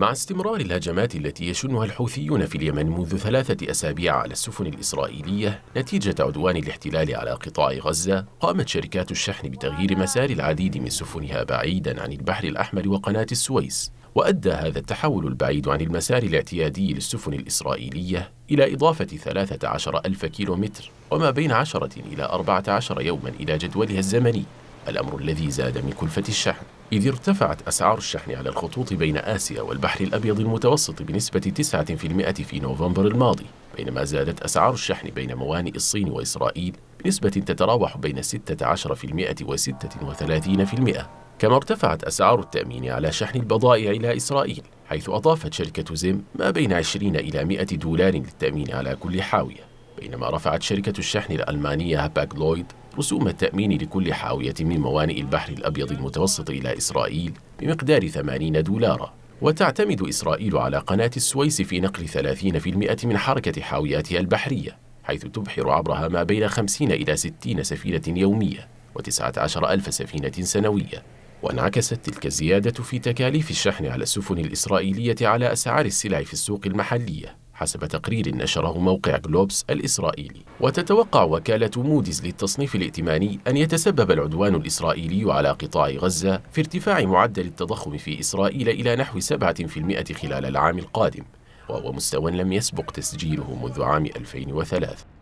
مع استمرار الهجمات التي يشنها الحوثيون في اليمن منذ ثلاثة أسابيع على السفن الإسرائيلية نتيجة عدوان الاحتلال على قطاع غزة قامت شركات الشحن بتغيير مسار العديد من سفنها بعيدا عن البحر الأحمر وقناة السويس وأدى هذا التحول البعيد عن المسار الاعتيادي للسفن الإسرائيلية إلى إضافة 13 ألف كيلومتر وما بين 10 إلى 14 يوما إلى جدولها الزمني الأمر الذي زاد من كلفة الشحن إذ ارتفعت أسعار الشحن على الخطوط بين آسيا والبحر الأبيض المتوسط بنسبة 9% في نوفمبر الماضي بينما زادت أسعار الشحن بين موانئ الصين وإسرائيل بنسبة تتراوح بين 16% و 36% كما ارتفعت أسعار التأمين على شحن البضائع إلى إسرائيل حيث أضافت شركة زيم ما بين 20 إلى 100 دولار للتأمين على كل حاوية بينما رفعت شركة الشحن الألمانية باك لويد رسوم التأمين لكل حاوية من موانئ البحر الأبيض المتوسط إلى إسرائيل بمقدار 80 دولاراً وتعتمد إسرائيل على قناة السويس في نقل 30% من حركة حاوياتها البحرية حيث تبحر عبرها ما بين 50 إلى 60 سفينة يومية و19 ألف سفينة سنوية وانعكست تلك الزيادة في تكاليف الشحن على السفن الإسرائيلية على أسعار السلع في السوق المحلية حسب تقرير نشره موقع جلوبس الإسرائيلي وتتوقع وكالة موديز للتصنيف الائتماني أن يتسبب العدوان الإسرائيلي على قطاع غزة في ارتفاع معدل التضخم في إسرائيل إلى نحو 7% خلال العام القادم وهو مستوى لم يسبق تسجيله منذ عام 2003